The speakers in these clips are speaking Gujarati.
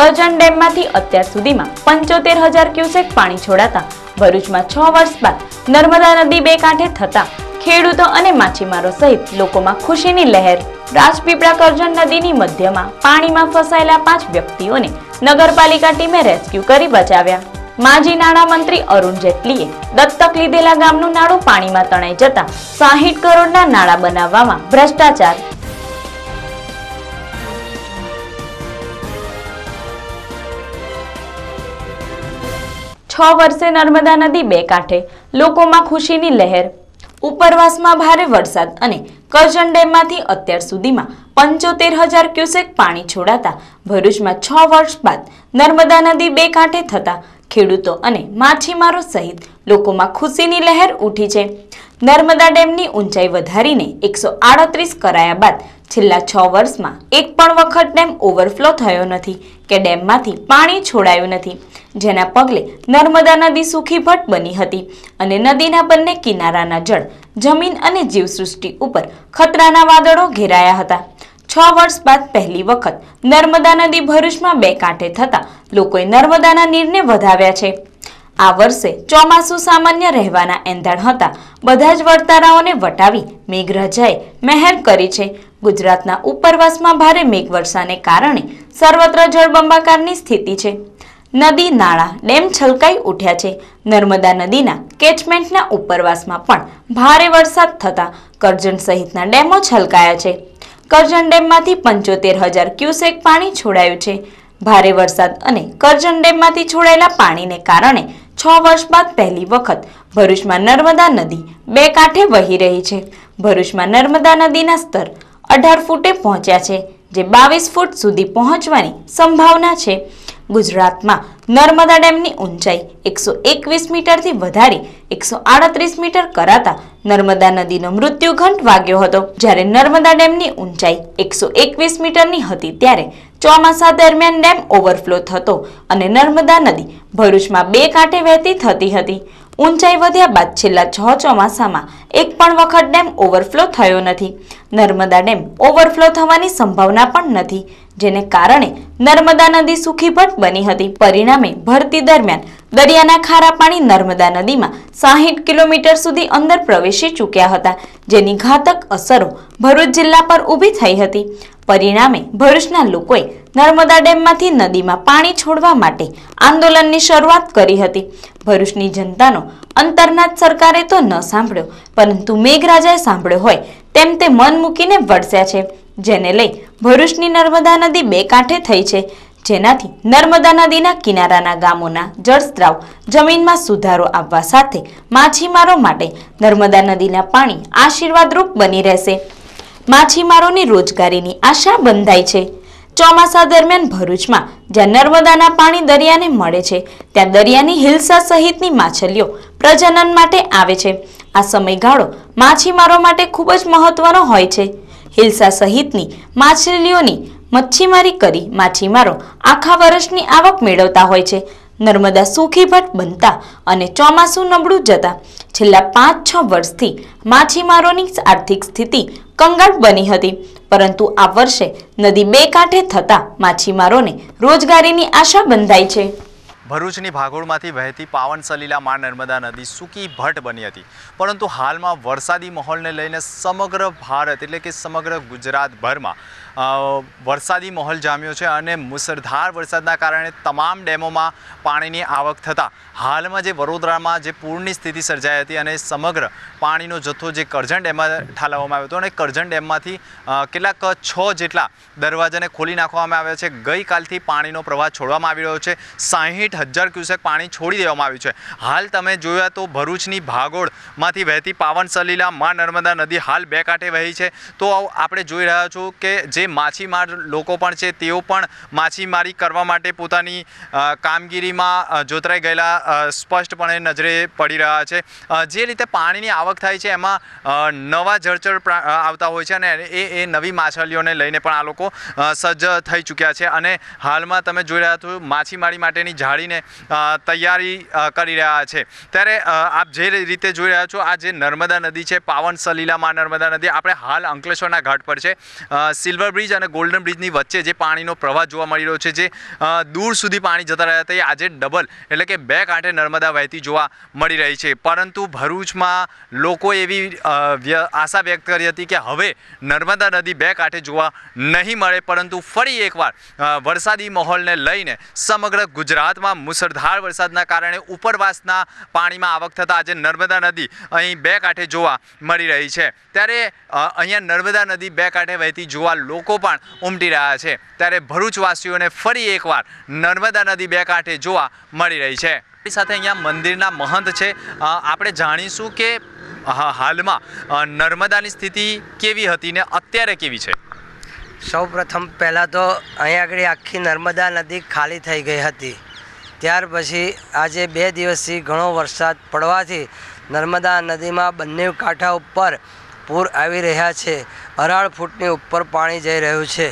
કરજણ ડેમમાંથી અત્યાર સુધીમાં પંચોતેર હજાર ક્યુસેક પાણી છોડાતા ભરૂચમાં છ વર્ષ બાદ નર્મદા નદી બે કાંઠે થતા ખેડૂતો અને માછીમારો સહિત લોકોમાં ખુશીની લહેર રાજપીપળા કરજણ નદીની મધ્યમાં પાણીમાં ફસાયેલા પાંચ વ્યક્તિઓને નગરપાલિકા ટીમે રેસ્ક્યુ કરી બચાવ્યા માજી નાણામંત્રી અરુણ જેટલીએ દત્તક લીધેલા ગામનું નાણું પાણીમાં તણાઈ જતા સાહીઠ કરોડના નાણાં બનાવવામાં ભ્રષ્ટાચાર છ વર્ષે નર્મદા નદી બે કાંઠે લોકોમાં ખુશીની લહેર ઉપરવાસમાં ભારે વરસાદ અને કરજણ ડેમમાંથી અત્યાર સુધીમાં પંચોતેર હજાર ક્યુસેક પાણી છોડાતા ભરૂચમાં છ વર્ષ બાદ નર્મદા નદી બે કાંઠે થતા ખેડૂતો અને માછીમારો સહિત લોકોમાં ખુશીની લહેર ઉઠી છે નર્મદા ડેમની ઊંચાઈ વધારીને એકસો આડત્રીસ કરાયા બાદ છેલ્લા છ વર્ષમાં એક પણ વખત ડેમ ઓવરફ્લો થયો નથી કે ડેમમાંથી પાણી છોડાયું નથી જેના પગલે નર્મદા નદી સુખી ભટ્ટ બની હતી અને નદીના બંને કિનારાના જળ જમીન અને જીવસૃષ્ટિ ઉપર ખતરાના વાદળો ઘેરાયા હતા છ વર્ષ બાદ પહેલી વખત નર્મદા નદી ભરૂચમાં બે કાંઠે થતાં લોકોએ નર્મદાના નીરને વધાવ્યા છે આ વર્ષે ચોમાસું સામાન્ય રહેવાના એંધાણ હતા બધા જ વર્તારાઓને વટાવી મેઘરાજાએ મહેર કરી છે ગુજરાતના ઉપરવાસમાં ભારે મેઘવર્ષાને કારણે સર્વત્ર જળબંબાકારની સ્થિતિ છે નદી નાળા ડેમ છલકાઈ ઉઠ્યા છે નર્મદા નદીના કેચમેન્ટના ઉપરવાસમાં પણ ભારે વરસાદ થતાં કરજણ સહિતના ડેમો છલકાયા છે કરજણ ડેમમાંથી પંચોતેર હજાર ક્યુસેક પાણી છોડાયું છે ભારે વરસાદ અને કરજણ ડેમમાંથી છોડાયેલા પાણીને કારણે છ વર્ષ બાદ પહેલી વખત ભરૂચમાં નર્મદા નદી બે કાંઠે વહી રહી છે ભરૂચમાં નર્મદા નદીના સ્તર અઢાર ફૂટે પહોંચ્યા છે જે બાવીસ ફૂટ સુધી પહોંચવાની સંભાવના છે ગુજરાતમાં નર્મદા ડેમની ઊંચાઈ એકસો એકવીસ મીટરથી વધારી એકસો આડત્રીસ મીટર કરાતા નર્મદા નદીનો મૃત્યુઘંટ વાગ્યો હતો જ્યારે નર્મદા ડેમની ઊંચાઈ એકસો એકવીસ મીટરની હતી ત્યારે ચોમાસા દરમિયાન ડેમ ઓવરફ્લો થતો અને નર્મદા નદી ભરૂચમાં બે કાંઠે વહેતી થતી હતી ઊંચાઈ વધ્યા બાદ છેલ્લા છ ચોમાસામાં એક પણ વખત ડેમ ઓવરફ્લો થયો નથી નર્મદા ડેમ ઓવરફ્લો થવાની સંભાવના પણ નથી જેને કારણે નર્મદા નદી સૂકી પણ બની હતી પરિણામે ભરતી દરમિયાન દરિયાના ખારા પાણી નર્મદા નદીમાં સાહીઠ કિલોમીટર સુધી અંદર પ્રવેશી ચૂક્યા હતા જેની ઘાતક અસરો ભરૂચ જિલ્લા પર ઊભી થઈ હતી પરિણામે ભરૂચના લોકોએ નર્મદા ડેમમાંથી નદીમાં પાણી છોડવા માટે આંદોલનની શરૂઆત કરી હતી ભરૂચની જનતાનો અંતરનાથ સરકારે તો ન સાંભળ્યો પરંતુ મેઘરાજાએ સાંભળ્યો હોય તેમ તે મન મૂકીને વરસ્યા છે જેને લઈ ભરૂચની નર્મદા નદી બે કાંઠે થઈ છે જેનાથી નર્મદા નદીના કિનારાના ગામોના જળસ્ત્રાવ જમીનમાં સુધારો આવવા સાથે માછીમારો માટે નર્મદા નદીના પાણી આશીર્વાદરૂપ બની રહેશે માછીમારોની રોજગારીની આશા બંધાય છે ચોમાસા દરમિયાન ભરૂચમાં જ્યાં નર્મદાના પાણી દરિયાને મળે છે ત્યાં દરિયાની હિલસા સહિતની માછલીઓ પ્રજનન માટે આવે છે આ સમયગાળો માછીમારો માટે ખૂબ જ મહત્વનો હોય છે હિલસા સહિતની માછલીઓની મચ્છીમારી કરી માછીમારો આખા વર્ષની આવક મેળવતા હોય છે નર્મદા સુખી ભટ્ટ બનતા અને ચોમાસું નબળું જતા છેલ્લા પાંચ છ વર્ષથી માછીમારોની આર્થિક સ્થિતિ કંગાળ બની હતી પરંતુ આ વર્ષે નદી બે કાંઠે થતા માછીમારોને રોજગારીની આશા બંધાઈ છે ભરૂચની ભાગોળમાંથી વહેતી પાવન સલીલા માં નર્મદા નદી સૂકી ભટ્ટ બની હતી પરંતુ હાલમાં વરસાદી માહોલને લઈને સમગ્ર ભારત એટલે કે સમગ્ર ગુજરાતભરમાં વરસાદી માહોલ જામ્યો છે અને મુસળધાર વરસાદના કારણે તમામ ડેમોમાં પાણીની આવક થતાં હાલમાં જે વડોદરામાં જે પૂરની સ્થિતિ સર્જાઈ હતી અને સમગ્ર પાણીનો જથ્થો જે કરજણ ડેમમાં ઠાલવવામાં આવ્યો હતો અને કરજણ ડેમમાંથી કેટલાક છ જેટલા દરવાજાને ખોલી નાખવામાં આવ્યા છે ગઈકાલથી પાણીનો પ્રવાહ છોડવામાં આવી રહ્યો છે સાહીઠ હજાર ક્યુસેક પાણી છોડી દેવામાં આવ્યું છે હાલ તમે જોયા તો ભરૂચની ભાગોળમાંથી વહેતી પાવન સલીલા માં નર્મદા નદી હાલ બે કાંઠે વહી છે તો આપણે જોઈ રહ્યા છો કે જે જે માછીમાર લોકો પણ છે તેઓ પણ માછીમારી કરવા માટે પોતાની કામગીરીમાં જોતરાઈ ગયેલા સ્પષ્ટપણે નજરે પડી રહ્યા છે જે રીતે પાણીની આવક થાય છે એમાં નવા જળચર આવતા હોય છે અને એ એ નવી માછલીઓને લઈને પણ આ લોકો સજ્જ થઈ ચૂક્યા છે અને હાલમાં તમે જોઈ રહ્યા છો માછીમારી માટેની જાળીને તૈયારી કરી રહ્યા છે ત્યારે આપ જે રીતે જોઈ રહ્યા છો આ જે નર્મદા નદી છે પાવન સલીલામાં નર્મદા નદી આપણે હાલ અંકલેશ્વરના ઘાટ પર છે સિલ્વર સિલ્વર બ્રિજ અને ગોલ્ડન બ્રિજની વચ્ચે જે પાણીનો પ્રવાહ જોવા મળી રહ્યો છે જે દૂર સુધી પાણી જતા રહ્યા હતા એ આજે ડબલ એટલે કે બે કાંઠે નર્મદા વહેતી જોવા મળી રહી છે પરંતુ ભરૂચમાં લોકો એવી આશા વ્યક્ત કરી હતી કે હવે નર્મદા નદી બે કાંઠે જોવા નહીં મળે પરંતુ ફરી એકવાર વરસાદી માહોલને લઈને સમગ્ર ગુજરાતમાં મુસળધાર વરસાદના કારણે ઉપરવાસના પાણીમાં આવક થતાં આજે નર્મદા નદી અહીં બે કાંઠે જોવા મળી રહી છે ત્યારે અહીંયા નર્મદા નદી બે કાંઠે વહેતી જોવા લોકો લોકો પણ ઉમટી રહ્યા છે ત્યારે ભરૂચવાસીઓને ફરી એકવાર નર્મદા નદી બે કાંઠે જોવા મળી રહી છે આપણી સાથે અહીંયા મંદિરના મહંત છે આપણે જાણીશું કે હાલમાં નર્મદાની સ્થિતિ કેવી હતી ને અત્યારે કેવી છે સૌ પ્રથમ પહેલાં તો અહીંયા આગળ આખી નર્મદા નદી ખાલી થઈ ગઈ હતી ત્યાર પછી આજે બે દિવસથી ઘણો વરસાદ પડવાથી નર્મદા નદીમાં બંને કાંઠા ઉપર પૂર આવી રહ્યા છે અઢાર ફૂટની ઉપર પાણી જઈ રહ્યું છે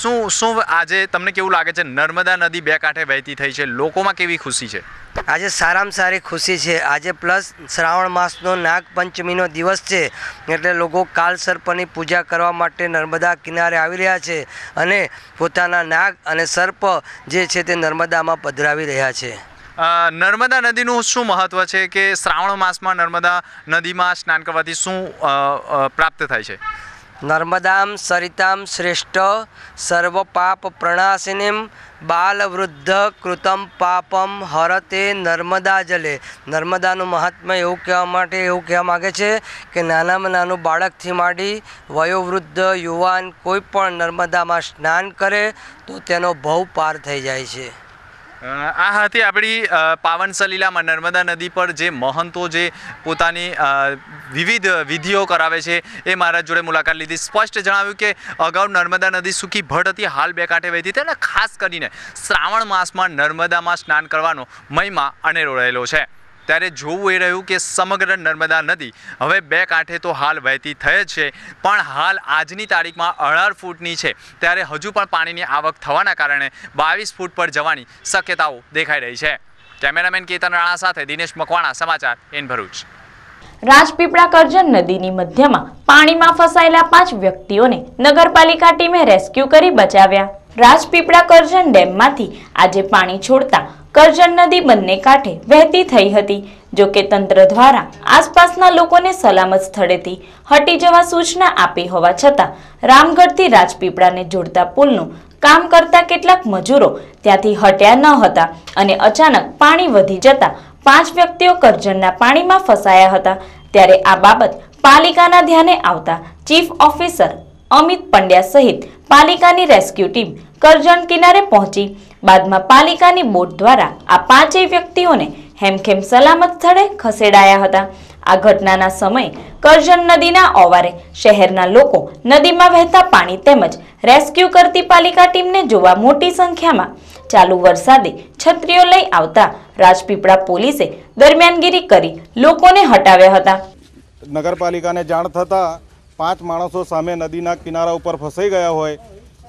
શું શું આજે તમને કેવું લાગે છે નર્મદા નદી બે કાંઠે વહેતી થઈ છે લોકોમાં કેવી ખુશી છે આજે સારામાં સારી ખુશી છે આજે પ્લસ શ્રાવણ માસનો નાગપંચમીનો દિવસ છે એટલે લોકો કાલ સર્પની પૂજા કરવા માટે નર્મદા કિનારે આવી રહ્યા છે અને પોતાના નાગ અને સર્પ જે છે તે નર્મદામાં પધરાવી રહ્યા છે નર્મદા નદીનું શું મહત્ત્વ છે કે શ્રાવણ માસમાં નર્મદા નદીમાં સ્નાન કરવાથી શું પ્રાપ્ત થાય છે નર્મદામ સરિતામ શ્રેષ્ઠ સર્વ પાપ પ્રણાશિનીમ બાલવૃદ્ધ કૃતમ પાપમ હરતે નર્મદા જલે નર્મદાનું મહાત્મ્ય એવું કહેવા માટે એવું કહેવા માગે છે કે નાનામાં નાનું બાળકથી માંડી વયોવૃદ્ધ યુવાન કોઈ પણ નર્મદામાં સ્નાન કરે તો તેનો ભવ પાર થઈ જાય છે આ હતી આપણી પાવન સલીલામાં નર્મદા નદી પર જે મહંતો જે પોતાની વિવિધ વિધિઓ કરાવે છે એ મહારાજ જોડે મુલાકાત લીધી સ્પષ્ટ જણાવ્યું કે અગાઉ નર્મદા નદી સુખી ભટ હતી હાલ બે કાંઠે વહેતી હતી અને ખાસ કરીને શ્રાવણ માસમાં નર્મદામાં સ્નાન કરવાનો મહિમા અનેરો રહેલો છે ત્યારે જોવું એ રહ્યું કે સમગ્ર નર્મદા નદી હવે બે કાંઠે તો હાલ વહેતી થઈ છે પણ હાલ આજની તારીખમાં અઢાર ફૂટની છે ત્યારે હજુ પણ પાણીની આવક થવાના કારણે બાવીસ ફૂટ પર જવાની શક્યતાઓ દેખાઈ રહી છે કેમેરામેન કેતન રાણા સાથે દિનેશ મકવાણા સમાચાર એન ભરૂચ રાજપીપળા કરજણ નદીની મધ્યમાં પાણીમાં ફસાયેલા પાંચ વ્યક્તિઓને નગરપાલિકા ટીમે રેસ્ક્યુ કરી બચાવ્યા રાજપીપળા કરજણ ડેમમાંથી આજે પાણી છોડતા કરજણ નદી બંને કાંઠે વહેતી થઈ હતી જો કે તંત્ર દ્વારા આસપાસના લોકોને સલામત સ્થળેથી હટી જવા સૂચના આપી હોવા છતાં રામગઢથી રાજપીપળાને જોડતા પુલનું કામ કરતા કેટલાક મજૂરો ત્યાંથી હટ્યા ન હતા અને અચાનક પાણી વધી જતા પાંચ વ્યક્તિઓ કરજણના પાણીમાં ફસાયા હતા ત્યારે આ બાબત પાલિકાના ધ્યાને આવતા ચીફ ઓફિસર અમિત પંડ્યા સહિત પાલિકાની રેસ્ક્યુ ટીમ કરજણ કિનારે પહોંચી બાદમાં પાલિકાની બોટ દ્વારા આ પાંચેય વ્યક્તિઓને હેમખેમ સલામત સ્થળે ખસેડાયા હતા આ ઘટનાના સમયે કરજણ નદીના ઓવારે શહેરના લોકો નદીમાં વહેતા પાણી તેમજ રેસ્ક્યુ કરતી પાલિકા ટીમને જોવા મોટી સંખ્યામાં ચાલુ વરસાદે છત્રીઓ લઈ આવતા રાજપીપળા પોલીસે દરમિયાનગીરી કરી લોકોને હટાવ્યા હતા નગરપાલિકાને જાણ થતાં પાંચ માણસો સામે નદીના કિનારા ઉપર ફસાઈ ગયા હોય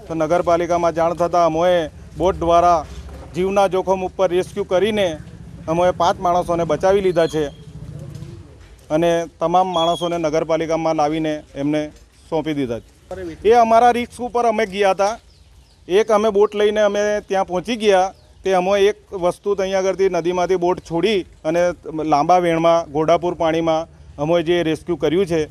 તો નગરપાલિકામાં જાણ થતાં અમોએ બોટ દ્વારા જીવના જોખમ ઉપર રેસ્ક્યુ કરીને અમે પાંચ માણસોને બચાવી લીધા છે અને તમામ માણસોને નગરપાલિકામાં લાવીને એમને સોંપી દીધા છે એ અમારા રિસ્ક ઉપર અમે ગયા હતા એક અમે બોટ લઈને અમે ત્યાં પહોંચી ગયા તે અમે એક વસ્તુ ત્યાં આગળથી નદીમાંથી બોટ છોડી અને લાંબા વેણમાં ઘોડાપુર પાણીમાં અમે જે રેસ્ક્યુ કર્યું છે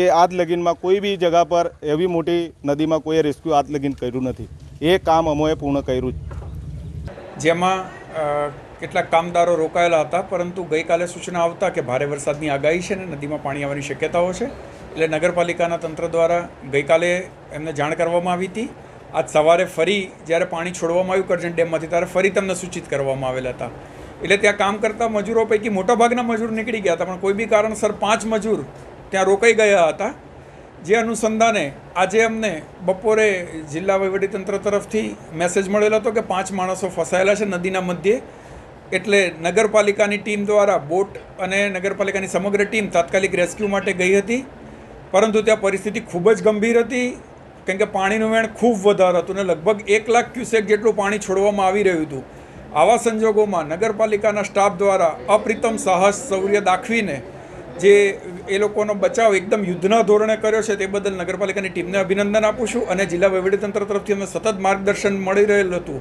એ આજ લગીનમાં કોઈ બી જગા પર એવી મોટી નદીમાં કોઈએ રેસ્ક્યુ આજ લગીન કર્યું નથી એ કામ અમોએ પૂર્ણ કર્યું જેમાં કેટલાક કામદારો રોકાયેલા હતા પરંતુ ગઈકાલે સૂચના આવતા કે ભારે વરસાદની આગાહી છે ને નદીમાં પાણી આવવાની શક્યતાઓ છે એટલે નગરપાલિકાના તંત્ર દ્વારા ગઈકાલે એમને જાણ કરવામાં આવી હતી આજ સવારે ફરી જ્યારે પાણી છોડવામાં આવ્યું કરજણ ડેમમાંથી ત્યારે ફરી તમને સૂચિત કરવામાં આવેલા હતા એટલે ત્યાં કામ કરતા મજૂરો પૈકી મોટાભાગના મજૂર નીકળી ગયા હતા પણ કોઈ બી કારણસર પાંચ મજૂર ત્યાં રોકાઈ ગયા હતા જે અનુસંધાને આજે અમને બપોરે જિલ્લા વહીવટીતંત્ર તરફથી મેસેજ મળેલો હતો કે પાંચ માણસો ફસાયેલા છે નદીના મધ્યે એટલે નગરપાલિકાની ટીમ દ્વારા બોટ અને નગરપાલિકાની સમગ્ર ટીમ તાત્કાલિક રેસ્ક્યુ માટે ગઈ હતી પરંતુ ત્યાં પરિસ્થિતિ ખૂબ જ ગંભીર હતી કેમ કે પાણીનું વેણ ખૂબ વધારે હતું ને લગભગ એક લાખ ક્યુસેક જેટલું પાણી છોડવામાં આવી રહ્યું હતું આવા સંજોગોમાં નગરપાલિકાના સ્ટાફ દ્વારા અપ્રિતમ સાહસ શૌર્ય દાખવીને જે એ લોકોનો બચાવ એકદમ યુદ્ધના ધોરણે કર્યો છે તે બદલ નગરપાલિકાની ટીમને અભિનંદન આપું છું અને જિલ્લા વહીવટીતંત્ર તરફથી અમને સતત માર્ગદર્શન મળી રહેલું હતું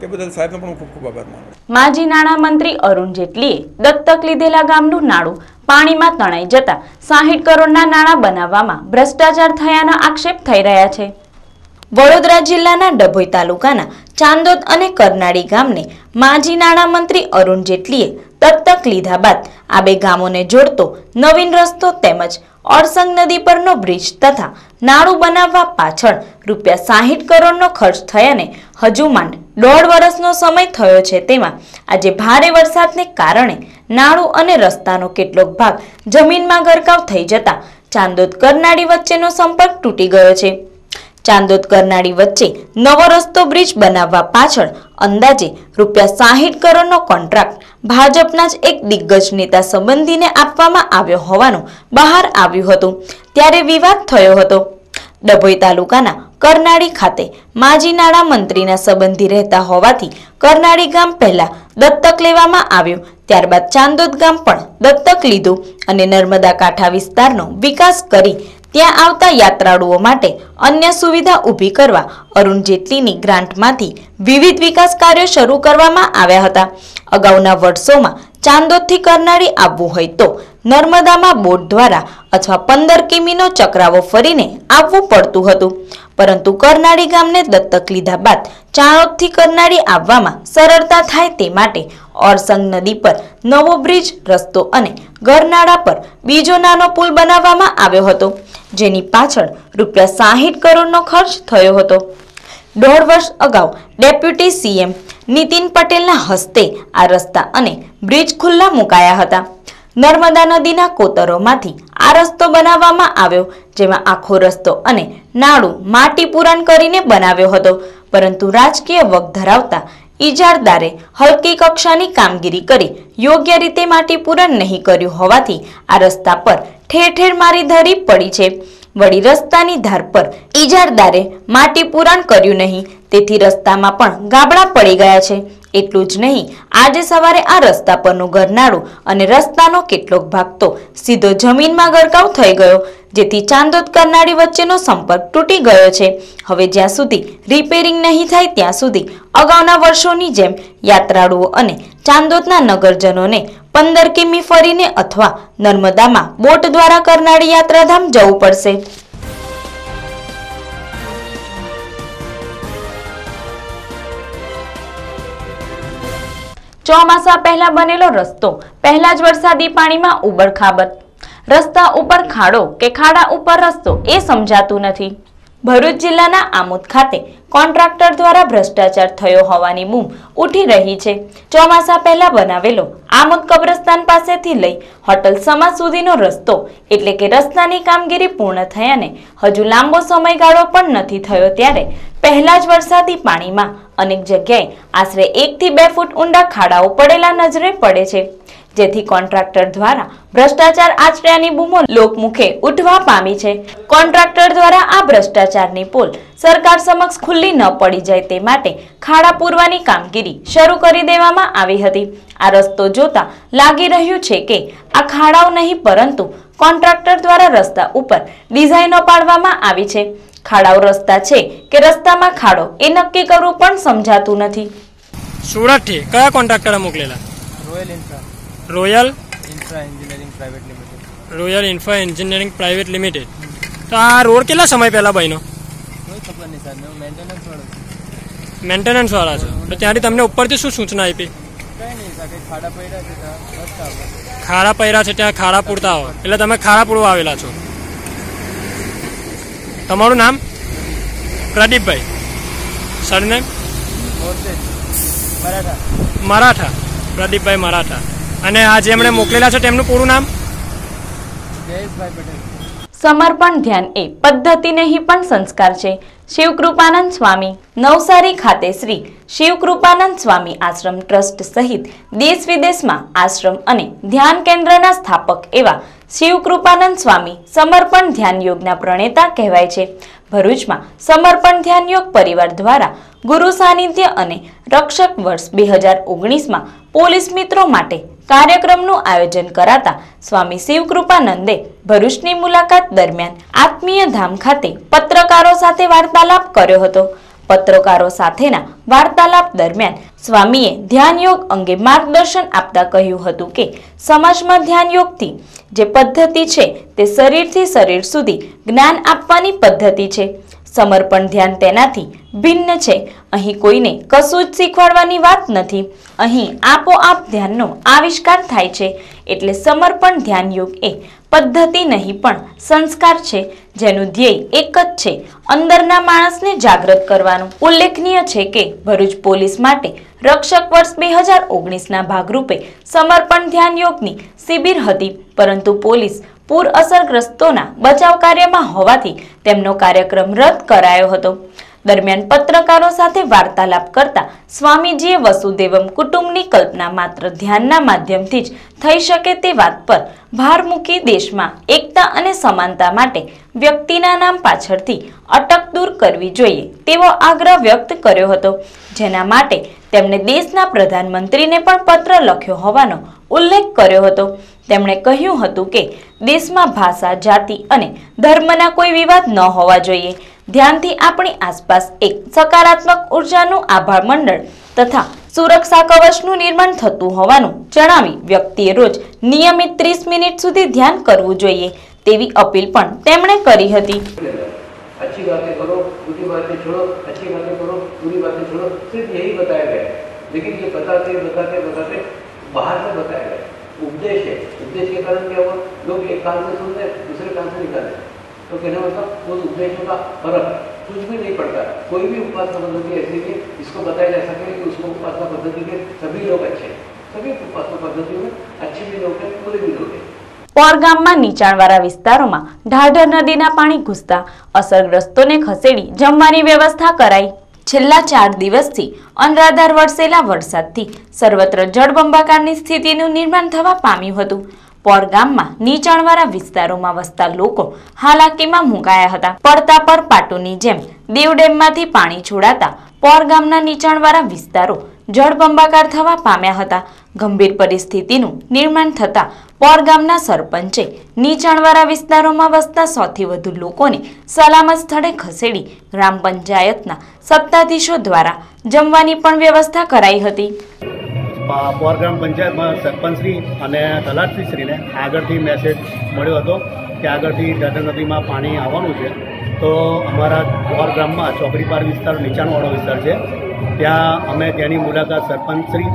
તે બદલ સાહેબનો પણ ખૂબ ખૂબ આભાર માનું માજી નાણામંત્રી અરુણ જેટલીએ દત્તક લીધેલા ગામનું નાણું પાણીમાં તણાઈ જતા સાહીઠ કરોડના નાણાં બનાવવામાં ભ્રષ્ટાચાર થયાના આક્ષેપ થઈ રહ્યા છે વડોદરા જિલ્લાના ડભોઈ તાલુકાના ચાંદોદ અને કરનાળી ગામને માજી નાણામંત્રી અરુણ જેટલીએ દત્તક લીધા બાદ આ બે ગામોને જોડતો નવીન રસ્તો તેમજ ઓરસંગ નદી પરનો બ્રિજ તથા નાળું બનાવવા પાછળ રૂપિયા સાહીઠ કરોડનો ખર્ચ થયાને હજુ દોઢ વર્ષનો સમય થયો છે તેમાં આજે ભારે વરસાદને કારણે નાળું અને રસ્તાનો કેટલોક ભાગ જમીનમાં ગરકાવ થઈ જતા ચાંદોદ કરનાળી વચ્ચેનો સંપર્ક તૂટી ગયો છે ચાંદોદ કરનાળી વચ્ચે નવો રસ્તો બ્રિજ બનાવવા પાછળ અંદાજે રૂપિયા સાહીઠ કરોડનો કોન્ટ્રાક્ટ ભાજપના જ એક દિગ્ગજ નેતા સંબંધીને આપવામાં આવ્યો હોવાનું બહાર આવ્યું હતું ત્યારે વિવાદ થયો હતો ડભોઈ તાલુકાના કરનાળી ખાતે માજી નાણા મંત્રીના સંબંધી રહેતા હોવાથી કરનાળી ગામ પહેલા દત્તક લેવામાં આવ્યું ત્યારબાદ ચાંદોદ ગામ પણ દત્તક લીધું અને નર્મદા કાંઠા વિસ્તારનો વિકાસ કરી ત્યાં આવતા યાત્રાળુઓ માટે અન્ય સુવિધા ઊભી કરવા અરુણ જેટલીની ગ્રાન્ટમાંથી વિવિધ વિકાસ કાર્યો શરૂ કરવામાં આવ્યા હતા અગાઉના વર્ષોમાં ચાંદોદથી કરનાળી આવવું હોય તો નર્મદામાં બોટ દ્વારા અથવા પંદર કિમીનો ચક્રાવો ફરીને આવવું પડતું હતું પરંતુ કરનાળી ગામને દત્તક લીધા બાદ ચાણોદથી કરનાળી આવવામાં સરળતા થાય તે માટે ઓરસંગ નદી પર નવો બ્રિજ રસ્તો અને ગરનાળા પર બીજો નાનો પુલ બનાવવામાં આવ્યો હતો જેની પાછળ રૂપિયા સાહીઠ કરોડનો ખર્ચ થયો હતો દોઢ વર્ષ અગાઉ ડેપ્યુટી સીએમ નીતિન પટેલના હસ્તે આ રસ્તા અને બ્રિજ ખુલ્લા મુકાયા હતા નર્મદા નદીના કોતરોમાંથી આ રસ્તો બનાવવામાં આવ્યો જેમાં આખો રસ્તો અને નાળું માટી પૂરણ કરીને બનાવ્યો હતો પરંતુ રાજકીય વગ ધરાવતા ઇજારદારે હલકી કક્ષાની કામગીરી કરી યોગ્ય રીતે માટી પૂરણ નહીં કર્યું હોવાથી આ રસ્તા પર ઠેર ઠેર મારી ધરી પડી છે વળી રસ્તાની ધાર પર ઇજારદારે માટી પુરાણ કર્યું નહીં તેથી રસ્તામાં પણ ગાબડા પડી ગયા છે એટલું જ નહીં આજે સવારે આ રસ્તા પરનું ગરનાળું અને રસ્તાનો કેટલોક ભાગ તો સીધો જમીનમાં ગરકાવ થઈ ગયો જેથી ચાંદોદ કરનાળી વચ્ચેનો સંપર્ક તૂટી ગયો છે હવે જ્યાં સુધી રિપેરિંગ નહીં થાય ત્યાં સુધી અગાઉના વર્ષોની જેમ યાત્રાળુઓ અને ચાંદોદના નગરજનોને પંદર કિમી ફરીને અથવા નર્મદામાં બોટ દ્વારા કરનાળી યાત્રાધામ જવું પડશે ચોમાસા પહેલા બનેલો રસ્તો પહેલા જ વરસાદી પાણીમાં ઉબડખાબડ રસ્તા ઉપર ખાડો કે ખાડા ઉપર રસ્તો એ સમજાતું નથી ભરૂચ જિલ્લાના આમોદ ખાતે કોન્ટ્રાક્ટર દ્વારા ભ્રષ્ટાચાર થયો હોવાની બૂમ ઉઠી રહી છે ચોમાસા પહેલા બનાવેલો આમોદ કબ્રસ્તાન પાસેથી લઈ હોટલ સમા સુધીનો રસ્તો એટલે કે રસ્તાની કામગીરી પૂર્ણ થયાને હજુ લાંબો સમયગાળો પણ નથી થયો ત્યારે પહેલા જ વરસાદી પાણીમાં અનેક જગ્યાએ આશરે એકથી બે ફૂટ ઊંડા ખાડાઓ પડેલા નજરે પડે છે જેથી કોન્ટ્રાક્ટર દ્વારા ભ્રષ્ટાચાર આચર્યાની બૂમો લોકમુખે ઉઠવા પામી છે કોન્ટ્રાક્ટર દ્વારા આ ભ્રષ્ટાચારની પોલ સરકાર સમક્ષ ખુલ્લી ન પડી જાય તે માટે ખાડા પૂરવાની કામગીરી શરૂ કરી દેવામાં આવી હતી આ રસ્તો જોતા લાગી રહ્યું છે કે આ ખાડાઓ નહીં પરંતુ કોન્ટ્રાક્ટર દ્વારા રસ્તા ઉપર ડિઝાઇનો પાડવામાં આવી છે ખાડાઓ રસ્તા છે કે રસ્તામાં ખાડો એ નક્કી કરવું પણ સમજાતું નથી સુરતથી કયા કોન્ટ્રાક્ટરે મોકલેલા royal infra royal infra engineering private limited royal infra engineering private limited તો આ રોડ કેટલા સમય પહેલા બન્યો કોઈ ખબર નહીં સાહેબ મેન્ટેનન્સ વાળો મેન્ટેનન્સ વાળા છે તો ત્યાંથી તમને ઉપરથી શું સૂચના આપી ખાડા પૈરા છે ત્યાં ખાડા પૂરતા આવો એટલે તમે ખારા પૂરવા આવેલા છો તમારું નામ પ્રદીપભાઈ સરનેમ મરાઠા મરાઠા પ્રદીપભાઈ મરાઠા અને આ જેમણે મોકલેલા છે તેમનું પૂરું નામ સમર્પણ ધ્યાન એ પદ્ધતિ નહીં પણ સંસ્કાર છે શિવકૃપાનંદ સ્વામી નવસારી ખાતે શ્રી શિવકૃપાનંદ સ્વામી આશ્રમ ટ્રસ્ટ સહિત દેશ વિદેશમાં આશ્રમ અને ધ્યાન કેન્દ્રના સ્થાપક એવા શિવકૃપાનંદ સ્વામી સમર્પણ ધ્યાન યોગના પ્રણેતા કહેવાય છે ભરૂચમાં સમર્પણ ધ્યાન યોગ પરિવાર દ્વારા ગુરુ સાનિધ્ય અને રક્ષક વર્ષ બે હજાર ઓગણીસમાં પોલીસ મિત્રો માટે કાર્યક્રમનું આયોજન કરાતા સ્વામી શિવકૃપાનંદે ભરૂચની મુલાકાત દરમિયાન આત્મીય ધામ ખાતે પત્રકારો સાથે વાર્તાલાપ કર્યો હતો પત્રકારો સાથેના વાર્તાલાપ દરમિયાન સ્વામીએ ધ્યાનયોગ અંગે માર્ગદર્શન આપતા કહ્યું હતું કે સમાજમાં ધ્યાનયોગથી જે પદ્ધતિ છે તે શરીરથી શરીર સુધી જ્ઞાન આપવાની પદ્ધતિ છે સમર્પણ ધ્યાન તેનાથી ભિન્ન છે અહીં કોઈને કશું જ શીખવાડવાની વાત નથી અહીં આપોઆપ ધ્યાનનો આવિષ્કાર થાય છે એટલે સમર્પણ ધ્યાન યોગ એ પદ્ધતિ નહીં પણ સંસ્કાર છે જેનું ધ્યેય એક જ છે અંદરના માણસને જાગૃત કરવાનું ઉલ્લેખનીય છે કે ભરૂચ પોલીસ માટે રક્ષક વર્ષ બે હજાર ઓગણીસના ભાગરૂપે સમર્પણ ધ્યાન યોગની શિબિર હતી પરંતુ પોલીસ પૂર અસરગ્રસ્તોના બચાવ કાર્યમાં હોવાથી તેમનો કાર્યક્રમ રદ કરાયો હતો દરમિયાન પત્રકારો સાથે વાર્તાલાપ કરતા સ્વામીજીએ વસુદેવમ કુટુંબની કલ્પના માત્ર ધ્યાનના માધ્યમથી જ થઈ શકે તે વાત પર ભાર મૂકી દેશમાં એકતા અને સમાનતા માટે વ્યક્તિના નામ પાછળથી અટક દૂર કરવી જોઈએ તેવો આગ્રહ વ્યક્ત કર્યો હતો જેના માટે તેમણે દેશના પ્રધાનમંત્રીને પણ પત્ર લખ્યો હોવાનો ઉલ્લેખ કર્યો હતો તેમણે કહ્યું હતું કે દેશમાં ભાષા જાતિ અને ધર્મના કોઈ વિવાદ ન હોવા જોઈએ ધ્યાનથી આપણી આસપાસ એક સકારાત્મક ઉર્જાનું આભાર મંડળ તથા સુરક્ષા કવચનું નિર્માણ થતું હોવાનું જણાવી વ્યક્તિએ રોજ નિયમિત ત્રીસ મિનિટ સુધી ધ્યાન કરવું જોઈએ તેવી અપીલ પણ તેમણે કરી હતી अच्छी उपदेश है उपदेश के कारण क्या हुआ लोग एक कान से सुन रहे दूसरे कान से निकाल रहे तो कहने मतलब उस उपदेशों का फर्क कुछ भी नहीं पड़ता कोई भी उपासना पद्धति ऐसी है इसको बताया जा सके कि उसको उपासना पद्धति के सभी लोग अच्छे हैं सभी उपासना पद्धति में अच्छे भी लोग हैं बुरे भी लोग हैं પોરગામમાં નીચાણવાળા વિસ્તારોમાં ઢાઢર નદીના પાણી ઘૂસતા અસરગ્રસ્તોને ખસેડી જમવાની વ્યવસ્થા કરાઈ છેલ્લા ચાર દિવસથી અનરાધાર વરસેલા વરસાદથી સર્વત્ર જળબંબાકારની સ્થિતિનું નિર્માણ થવા પામ્યું હતું પોરગામમાં નીચાણવાળા વિસ્તારોમાં વસતા લોકો હાલાકીમાં મુકાયા હતા પડતા પર પાટોની જેમ દેવ ડેમમાંથી પાણી છોડાતા પોરગામના નીચાણવાળા વિસ્તારો જળબંબાકાર થવા પામ્યા હતા ગંભીર પરિસ્થિતિનું નિર્માણ થતા પોરગામના સરપંચે નીચાણવાળા વિસ્તારોમાં વસતા સૌથી વધુ લોકોને સલામત સ્થળે ખસેડી ગ્રામ પંચાયતના સત્તાધીશો દ્વારા જમવાની પણ વ્યવસ્થા કરાઈ હતી પોરગામ પંચાયતમાં સરપંચશ્રી અને તલાટશ્રીને આગળથી મેસેજ મળ્યો હતો કે આગળથી દાદર નદીમાં પાણી આવવાનું છે તો અમારા પોર ગામમાં ચોકડીપાર વિસ્તાર નીચાણવાળો વિસ્તાર છે ત્યાં અમે ત્યાંની મુલાકાત સરપંચશ્રી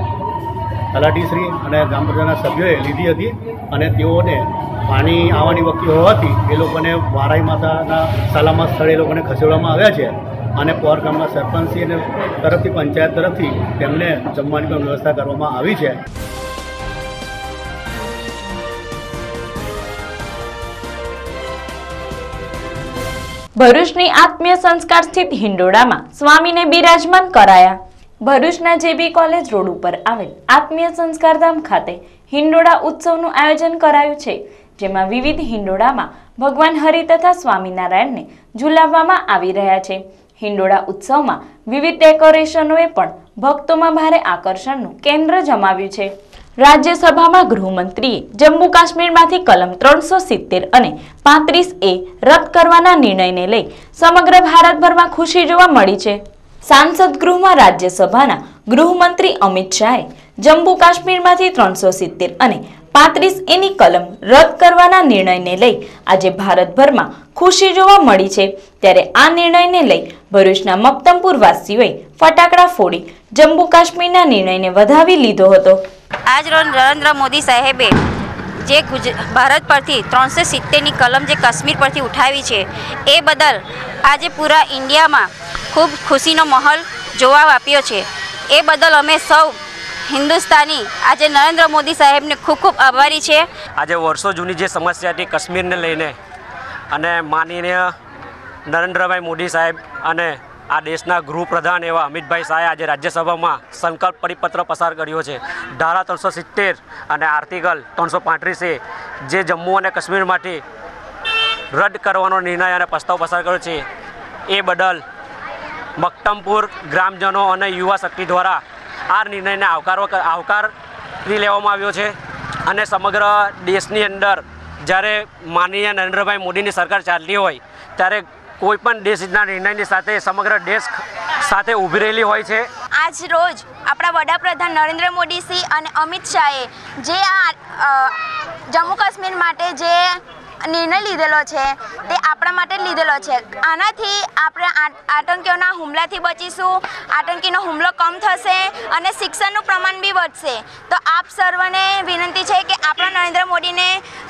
તલાટીશ્રી અને ગ્રામ પ્રજાના સભ્યોએ લીધી હતી અને તેઓને પાણી આવવાની વખતે હોવાથી એ લોકોને વારાઈ માતાના સાલામાં સ્થળે એ લોકોને ખસેડવામાં આવ્યા છે અને પોર ગામના સરપંચશ્રી તરફથી પંચાયત તરફથી તેમને જમવાની પણ વ્યવસ્થા કરવામાં આવી છે ભરૂચની આત્મીય સંસ્કાર સ્થિત હિંડોળામાં સ્વામીને બિરાજમાન કરાયા ભરૂચના જેબી કોલેજ રોડ ઉપર આવેલ આત્મીય સંસ્કારધામ ખાતે હિંડોળા ઉત્સવનું આયોજન કરાયું છે જેમાં વિવિધ હિંડોળામાં ભગવાન હરિ તથા સ્વામિનારાયણને ઝુલાવવામાં આવી રહ્યા છે હિંડોળા ઉત્સવમાં વિવિધ ડેકોરેશનોએ પણ ભક્તોમાં ભારે આકર્ષણનું કેન્દ્ર જમાવ્યું છે રાજ્યસભામાં ગૃહમંત્રીએ જમ્મુ કાશ્મીરમાંથી કલમ ત્રણસો સિત્તેર અને પાંત્રીસ એ રદ કરવાના નિર્ણયને લઈ સમગ્ર ભારતભરમાં ખુશી જોવા મળી છે સાંસદ ગૃહમાં રાજ્યસભાના ગૃહમંત્રી અમિત શાહે જમ્મુ કાશ્મીરમાંથી ત્રણસો સિત્તેર અને પાંત્રીસ એની કલમ રદ કરવાના નિર્ણયને લઈ આજે ભારતભરમાં ખુશી જોવા મળી છે ત્યારે આ નિર્ણયને લઈ ભરૂચના મક્તમપુર વાસીઓએ ફટાકડા ફોડી જમ્મુ કાશ્મીરના નિર્ણયને વધાવી લીધો હતો આજ નરેન્દ્ર મોદી સાહેબે જે ગુજ ભારત પરથી ત્રણસો સિત્તેરની કલમ જે કાશ્મીર પરથી ઉઠાવી છે એ બદલ આજે પૂરા ઇન્ડિયામાં ખૂબ ખુશીનો માહોલ જોવા આપ્યો છે એ બદલ અમે સૌ હિન્દુસ્તાની આજે નરેન્દ્ર મોદી સાહેબને ખૂબ ખૂબ આભારી છે આજે વર્ષો જૂની જે સમસ્યા હતી કાશ્મીરને લઈને અને માનીય નરેન્દ્રભાઈ મોદી સાહેબ અને આ દેશના ગૃહપ્રધાન એવા અમિતભાઈ શાહે આજે રાજ્યસભામાં સંકલ્પ પરિપત્ર પસાર કર્યો છે ધારા ત્રણસો સિત્તેર અને આર્ટિકલ ત્રણસો પાંત્રીસે જે જમ્મુ અને કાશ્મીર માટે રદ કરવાનો નિર્ણય અને પ્રસ્તાવ પસાર કર્યો છે એ બદલ મક્તમપુર ગ્રામજનો અને યુવા શક્તિ દ્વારા આ નિર્ણયને આવકારો આવકારી લેવામાં આવ્યો છે અને સમગ્ર દેશની અંદર જ્યારે માનનીય નરેન્દ્રભાઈ મોદીની સરકાર ચાલતી હોય ત્યારે કોઈપણ દેશના નિર્ણયની સાથે સમગ્ર દેશ સાથે ઊભી રહેલી હોય છે આજ રોજ આપણા વડાપ્રધાન નરેન્દ્ર મોદી સિંહ અને અમિત શાહે જે આ જમ્મુ કાશ્મીર માટે જે નિર્ણય લીધેલો છે તે આપણા માટે લીધેલો છે આનાથી આપણે આતંકીઓના હુમલાથી બચીશું આતંકીનો હુમલો કમ થશે અને શિક્ષણનું પ્રમાણ બી વધશે તો આપ સર્વને વિનંતી છે કે આપણા નરેન્દ્ર મોદીને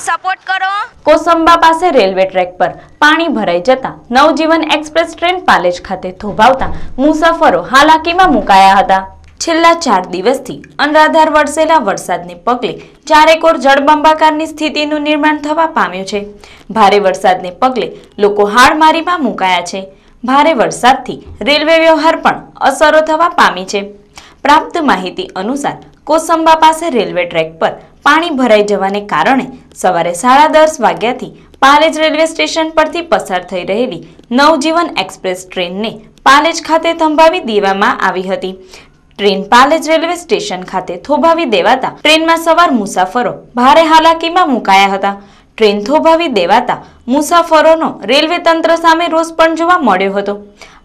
સપોર્ટ કરો કોસંબા પાસે રેલવે ટ્રેક પર પાણી ભરાઈ જતા નવજીવન એક્સપ્રેસ ટ્રેન પાલેજ ખાતે થોભાવતા મુસાફરો હાલાકીમાં મુકાયા હતા છેલ્લા ચાર દિવસથી અનરાધાર વરસેલા વરસાદને પગલે ચારેકોર જળબંબાકારની સ્થિતિનું નિર્માણ થવા પામ્યું છે ભારે વરસાદને પગલે લોકો હાડમારીમાં મુકાયા છે ભારે વરસાદથી રેલવે વ્યવહાર પણ અસરો થવા પામી છે પ્રાપ્ત માહિતી અનુસાર કોસંબા પાસે રેલવે ટ્રેક પર પાણી ભરાઈ જવાને કારણે સવારે સાડા દસ વાગ્યાથી પાલેજ રેલવે સ્ટેશન પરથી પસાર થઈ રહેલી નવજીવન એક્સપ્રેસ ટ્રેનને પાલેજ ખાતે થંભાવી દેવામાં આવી હતી ટ્રેન પાલેજ રેલવે સ્ટેશન ખાતે થોભાવી દેવાતા ટ્રેનમાં સવાર મુસાફરો ભારે હાલાકીમાં મુકાયા હતા ટ્રેન થોભાવી દેવાતા મુસાફરોનો રેલવે તંત્ર સામે રોષ પણ જોવા મળ્યો હતો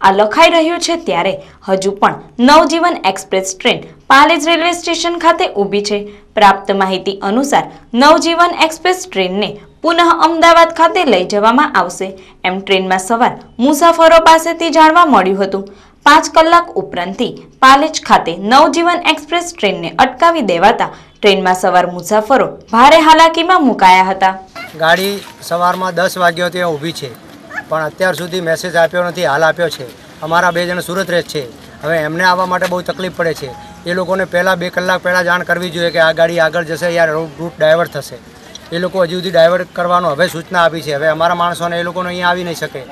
આ લખાઈ રહ્યું છે ત્યારે હજુ પણ Navjivan express train Palej railway station ખાતે ઊભી છે પ્રાપ્ત માહિતી અનુસાર નવજીવન એક્સપ્રેસ ટ્રેનને પુનઃ અમદાવાદ ખાતે લઈ જવામાં આવશે એમ ટ્રેનમાં સવાર મુસાફરો પાસેથી જાણવા મળ્યું હતું પાંચ કલાક ઉપરાંતથી પાલેજ ખાતે નવજીવન એક્સપ્રેસ ટ્રેનને અટકાવી દેવાતા ટ્રેનમાં સવાર મુસાફરો ભારે હાલાકીમાં મુકાયા હતા ગાડી સવારમાં દસ વાગ્યો ત્યાં ઊભી છે પણ અત્યાર સુધી મેસેજ આપ્યો નથી હાલ આપ્યો છે અમારા બે જણ સુરત રહે છે હવે એમને આવવા માટે બહુ તકલીફ પડે છે એ લોકોને પહેલાં બે કલાક પહેલાં જાણ કરવી જોઈએ કે આ ગાડી આગળ જશે યાર રૂટ ડાયવર્ટ થશે એ લોકો હજી સુધી ડાયવર્ટ કરવાનો હવે સૂચના આપી છે હવે અમારા માણસોને એ લોકોને અહીંયા આવી નહીં શકે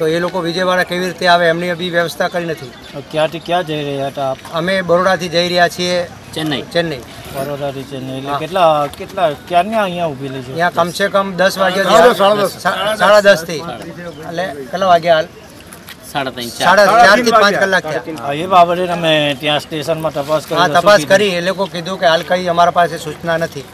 તો એ લોકો વિજયવાડા કેવી રીતે આવે એમની બી વ્યવસ્થા કરી નથી ક્યાંથી ક્યાં જઈ રહ્યા હતા અમે બરોડાથી જઈ રહ્યા છીએ ચેન્નઈ ચેન્નઈ બરોડાથી ચેન્નઈ કેટલા કેટલા ક્યારના અહીંયા ઊભેલી છે અહીંયા કમસે કમ દસ વાગ્યા સાડા દસ સાડા દસથી એટલે કેટલા વાગ્યા હાલ તપાસ કરી એ લોકો કીધું કે હાલ કઈ અમારા પાસે સૂચના નથી